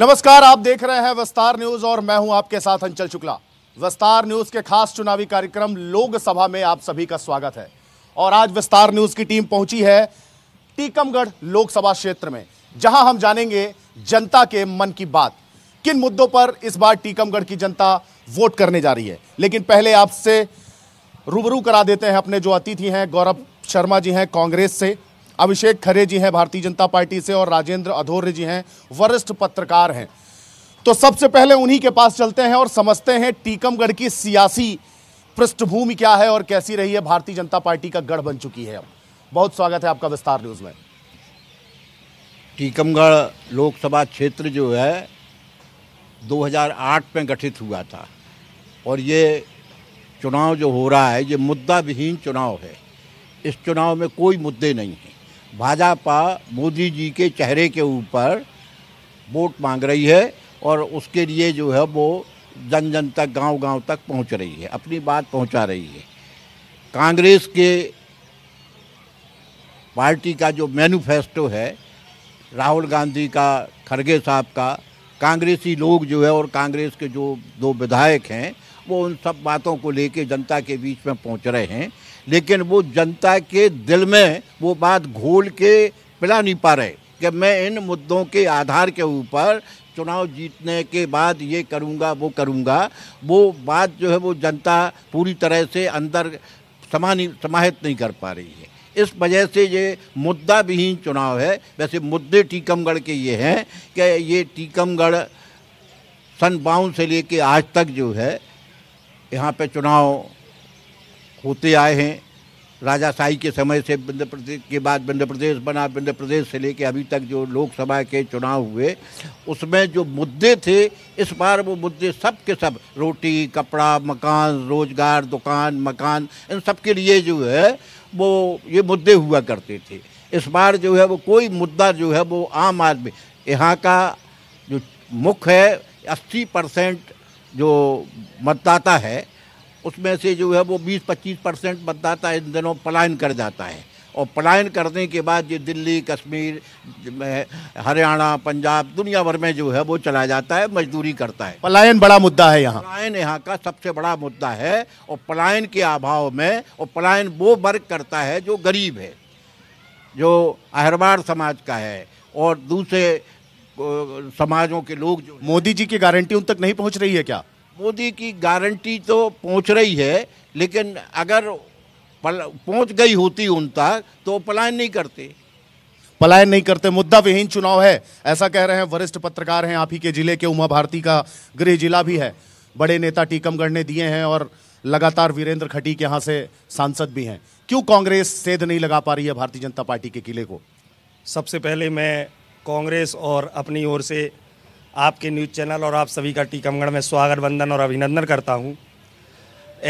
नमस्कार आप देख रहे हैं विस्तार न्यूज और मैं हूं आपके साथ अंचल शुक्ला विस्तार न्यूज के खास चुनावी कार्यक्रम लोकसभा में आप सभी का स्वागत है और आज विस्तार न्यूज की टीम पहुंची है टीकमगढ़ लोकसभा क्षेत्र में जहां हम जानेंगे जनता के मन की बात किन मुद्दों पर इस बार टीकमगढ़ की जनता वोट करने जा रही है लेकिन पहले आपसे रूबरू करा देते हैं अपने जो अतिथि हैं गौरव शर्मा जी हैं कांग्रेस से अभिषेक खरे जी हैं भारतीय जनता पार्टी से और राजेंद्र अधोर्य जी हैं वरिष्ठ पत्रकार हैं तो सबसे पहले उन्हीं के पास चलते हैं और समझते हैं टीकमगढ़ की सियासी पृष्ठभूमि क्या है और कैसी रही है भारतीय जनता पार्टी का गढ़ बन चुकी है अब बहुत स्वागत है आपका विस्तार न्यूज़ में टीकमगढ़ लोकसभा क्षेत्र जो है 2008 में गठित हुआ था और ये चुनाव जो हो रहा है ये मुद्दा विहीन चुनाव है इस चुनाव में कोई मुद्दे नहीं है भाजपा मोदी जी के चेहरे के ऊपर वोट मांग रही है और उसके लिए जो है वो जन जन तक गांव गांव तक पहुंच रही है अपनी बात पहुंचा रही है कांग्रेस के पार्टी का जो मैनिफेस्टो है राहुल गांधी का खड़गे साहब का कांग्रेसी लोग जो है और कांग्रेस के जो दो विधायक हैं वो उन सब बातों को लेके जनता के बीच में पहुंच रहे हैं लेकिन वो जनता के दिल में वो बात घोल के पिला नहीं पा रहे कि मैं इन मुद्दों के आधार के ऊपर चुनाव जीतने के बाद ये करूँगा वो करूँगा वो बात जो है वो जनता पूरी तरह से अंदर समानी समाहित नहीं कर पा रही है इस वजह से ये मुद्दा विहीन चुनाव है वैसे मुद्दे टीकमगढ़ के ये हैं कि ये टीकमगढ़ सन बावन से लेके आज तक जो है यहाँ पे चुनाव होते आए हैं राजा शाही के समय से मध्य प्रदेश के बाद मध्य प्रदेश बना मध्य प्रदेश से लेकर अभी तक जो लोकसभा के चुनाव हुए उसमें जो मुद्दे थे इस बार वो मुद्दे सब के सब रोटी कपड़ा मकान रोजगार दुकान मकान इन सब के लिए जो है वो ये मुद्दे हुआ करते थे इस बार जो है वो कोई मुद्दा जो है वो आम आदमी यहाँ का जो मुख्य है अस्सी परसेंट जो मतदाता है उसमें से जो है वो 20-25 परसेंट मतदाता इन दिनों पलायन कर जाता है और पलायन करने के बाद ये दिल्ली कश्मीर हरियाणा पंजाब दुनिया भर में जो है वो चला जाता है मजदूरी करता है पलायन बड़ा मुद्दा है यहाँ पलायन यहाँ का सबसे बड़ा मुद्दा है और पलायन के अभाव में और पलायन वो वर्ग करता है जो गरीब है जो अहरवार समाज का है और दूसरे समाजों के लोग जो मोदी जी की गारंटी उन तक नहीं पहुँच रही है क्या मोदी की गारंटी तो पहुंच रही है लेकिन अगर पहुंच गई होती उन तक तो पलायन नहीं करते पलायन नहीं करते मुद्दा विहीन चुनाव है ऐसा कह रहे हैं वरिष्ठ पत्रकार हैं आप ही के जिले के उमा भारती का गृह जिला भी है बड़े नेता टीकमगढ़ ने दिए हैं और लगातार वीरेंद्र खटीक यहाँ से सांसद भी हैं क्यों कांग्रेस सेध नहीं लगा पा रही है भारतीय जनता पार्टी के किले को सबसे पहले मैं कांग्रेस और अपनी ओर से आपके न्यूज़ चैनल और आप सभी का टीकमगढ़ में स्वागत वंदन और अभिनंदन करता हूँ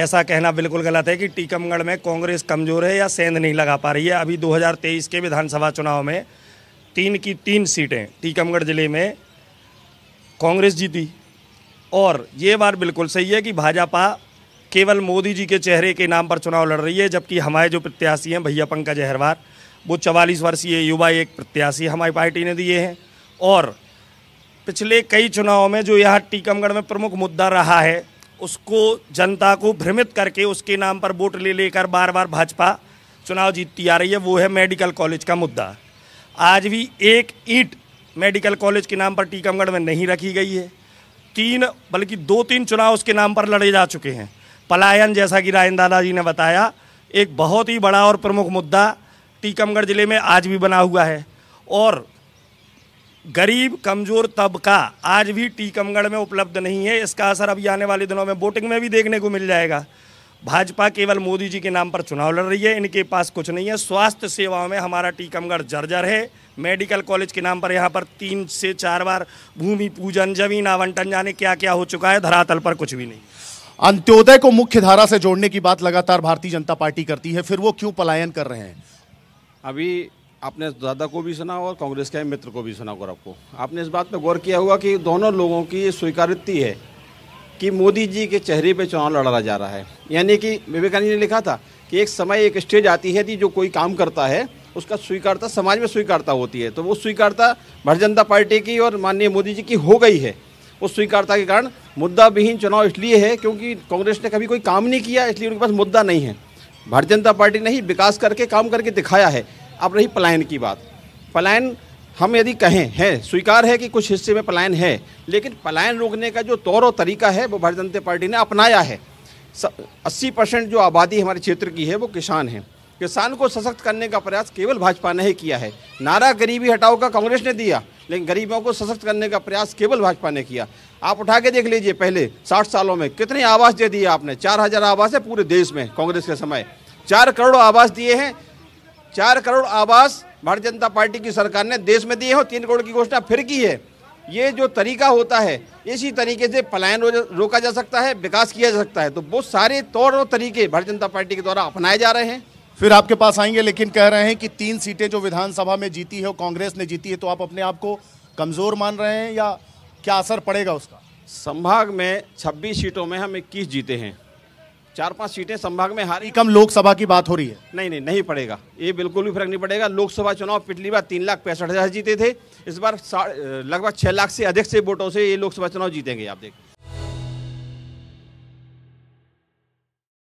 ऐसा कहना बिल्कुल गलत है कि टीकमगढ़ में कांग्रेस कमज़ोर है या सेंध नहीं लगा पा रही है अभी 2023 के विधानसभा चुनाव में तीन की तीन सीटें टीकमगढ़ ज़िले में कांग्रेस जीती और ये बात बिल्कुल सही है कि भाजपा केवल मोदी जी के चेहरे के नाम पर चुनाव लड़ रही है जबकि हमारे जो प्रत्याशी हैं भैया पंकज अहरवार वो चवालीस वर्षीय युवा एक प्रत्याशी हमारी पार्टी ने दिए हैं और पिछले कई चुनावों में जो यहाँ टीकमगढ़ में प्रमुख मुद्दा रहा है उसको जनता को भ्रमित करके उसके नाम पर वोट ले लेकर बार बार भाजपा चुनाव जीतती आ रही है वो है मेडिकल कॉलेज का मुद्दा आज भी एक ईट मेडिकल कॉलेज के नाम पर टीकमगढ़ में नहीं रखी गई है तीन बल्कि दो तीन चुनाव उसके नाम पर लड़े जा चुके हैं पलायन जैसा कि रायन दादाजी ने बताया एक बहुत ही बड़ा और प्रमुख मुद्दा टीकमगढ़ ज़िले में आज भी बना हुआ है और गरीब कमज़ोर तबका आज भी टीकमगढ़ में उपलब्ध नहीं है इसका असर अभी आने वाले दिनों में वोटिंग में भी देखने को मिल जाएगा भाजपा केवल मोदी जी के नाम पर चुनाव लड़ रही है इनके पास कुछ नहीं है स्वास्थ्य सेवाओं में हमारा टीकमगढ़ जर्जर है मेडिकल कॉलेज के नाम पर यहाँ पर तीन से चार बार भूमि पूजन जमीन आवंटन जाने क्या क्या हो चुका है धरातल पर कुछ भी नहीं अंत्योदय को मुख्य धारा से जोड़ने की बात लगातार भारतीय जनता पार्टी करती है फिर वो क्यों पलायन कर रहे हैं अभी आपने दादा को भी सुना और कांग्रेस के मित्र को भी सुना गौरव को आपने इस बात पर गौर किया होगा कि दोनों लोगों की ये है कि मोदी जी के चेहरे पर चुनाव लड़ा जा रहा है यानी कि विवेकानंद ने लिखा था कि एक समय एक स्टेज आती है कि जो कोई काम करता है उसका स्वीकारता समाज में स्वीकारता होती है तो वो स्वीकारता भारतीय जनता पार्टी की और माननीय मोदी जी की हो गई है उस स्वीकारता के कारण मुद्दा विहीन चुनाव इसलिए है क्योंकि कांग्रेस ने कभी कोई काम नहीं किया इसलिए उनके पास मुद्दा नहीं है भारतीय जनता पार्टी ने ही विकास करके काम करके दिखाया है अब रही पलायन की बात पलायन हम यदि कहें है स्वीकार है कि कुछ हिस्से में पलायन है लेकिन पलायन रोकने का जो तौर और तरीका है वो भारतीय जनता पार्टी ने अपनाया है अस्सी परसेंट जो आबादी हमारे क्षेत्र की है वो किसान हैं किसान को सशक्त करने का प्रयास केवल भाजपा ने ही किया है नारा गरीबी हटाओ का कांग्रेस ने दिया लेकिन गरीबों को सशक्त करने का प्रयास केवल भाजपा ने किया आप उठा के देख लीजिए पहले साठ सालों में कितने आवास दे दिए आपने चार हजार आवास है पूरे देश में कांग्रेस के समय चार करोड़ आवास दिए हैं चार करोड़ आवास भारतीय जनता पार्टी की सरकार ने देश में दिए हो तीन करोड़ की घोषणा फिर की है ये जो तरीका होता है इसी तरीके से पलायन रोका जा सकता है विकास किया जा सकता है तो बहुत सारे तौर और तरीके भारतीय जनता पार्टी के द्वारा अपनाए जा रहे हैं फिर आपके पास आएंगे लेकिन कह रहे हैं कि तीन सीटें जो विधानसभा में जीती है कांग्रेस ने जीती है तो आप अपने आप को कमज़ोर मान रहे हैं या क्या असर पड़ेगा उसका संभाग में छब्बीस सीटों में हम इक्कीस जीते हैं चार पांच सीटें संभाग में हारी कम लोकसभा की बात हो रही है नहीं नहीं नहीं पड़ेगा ये बिल्कुल भी फर्क नहीं पड़ेगा लोकसभा चुनाव पिछली बार तीन लाख पैंसठ हज़ार जीते थे इस बार लगभग छह लाख से अधिक से वोटों से ये लोकसभा चुनाव जीतेंगे आप देखिए